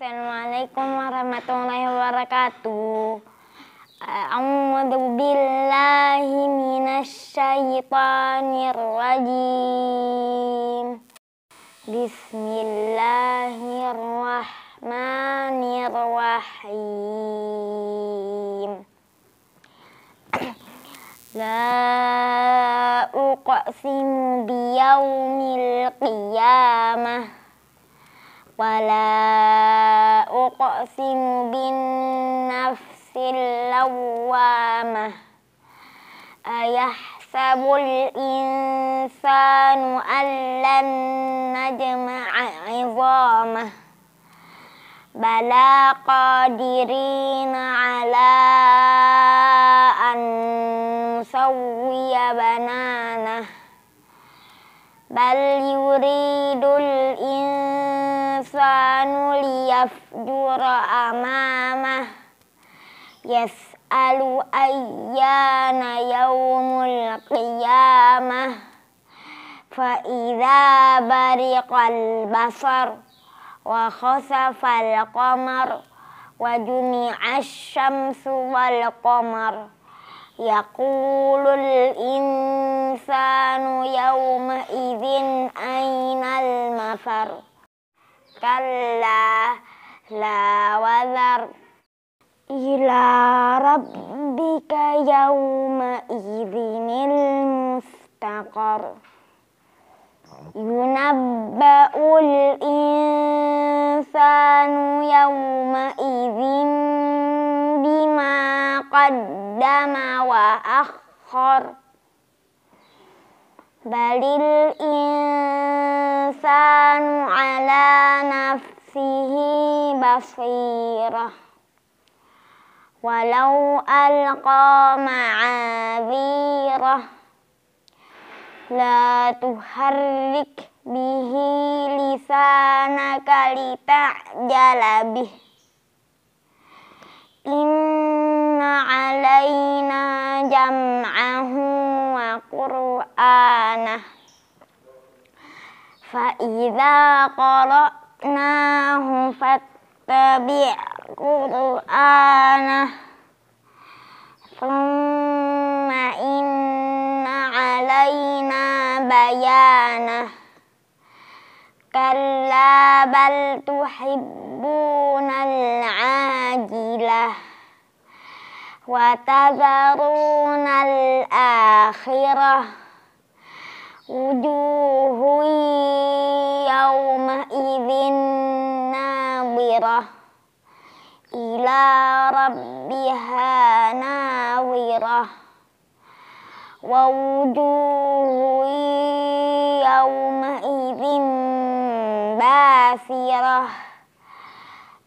Assalamualaikum warahmatullahi wabarakatuh. Eh, A'udzu billahi minasyaitonir rajim. Bismillahirrahmanirrahim. La uqsimu biyaumil qiyamah ولا أقسم بالنفس اللوامة أيحسب الإنسان أن لن نجمع عظامه بلى قادرين على أن نسوي بنانه بل يريد الإنسان ليفجر أمامه يسأل أيان يوم القيامة فإذا برق البصر وخسف القمر وجمع الشمس والقمر يقول الإنسان يومئذ أين المفر كلا لا وذر إلى ربك يومئذ المستقر ينبأ الإنسان يومئذ بما قدم وأخر بل الإنسان kanu ala nafsihi basira walau alqa ma'adhira la tuharrik bihi lisanaka lita'jala bih inna alaina jam'ahu wa qur'anah فإذا قرأناه فاتبع قرآنه ثم إن علينا بيانه كلا بل تحبون العاجله وتذرون الآخرة وجود ناظرة إلى ربها ناظرة ووجوه يومئذ باسرة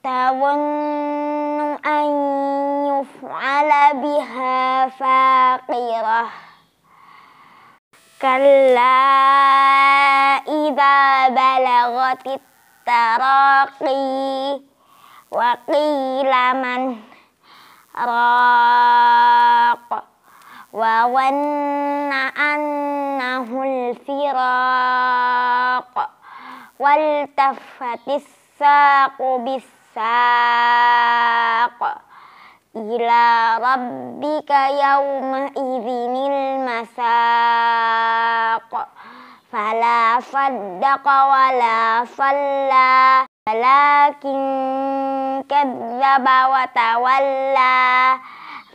تظن أن يفعل بها فاقرة كلا إذا بلغت التراقي وقيل من راق وظن أنه الفراق والتفت الساق بالساق إلى ربك يومئذ المساق فلا صدق ولا صلى ولكن كذب وتولى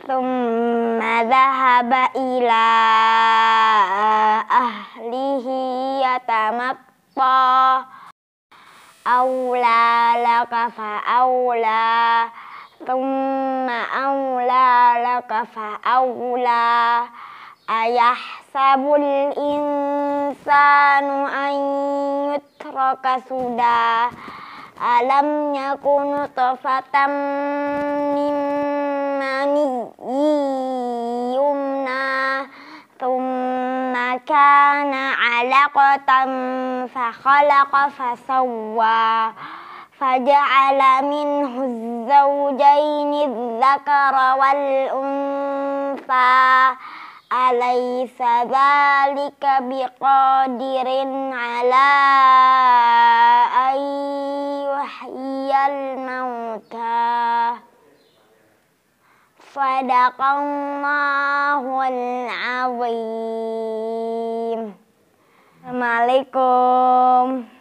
ثم ذهب إلى أهله يتمطى أولى لك فأولى ثم أولى لك فأولى أيحسب الإنسان أن يترك سدى ألم يكن نطفة من مني يمنى ثم كان علقة فخلق فسوى فجعل منه الزوجين الذكر والأنثى أليس ذلك بقادر على أن يحيي الموتى صدق الله العظيم السلام عليكم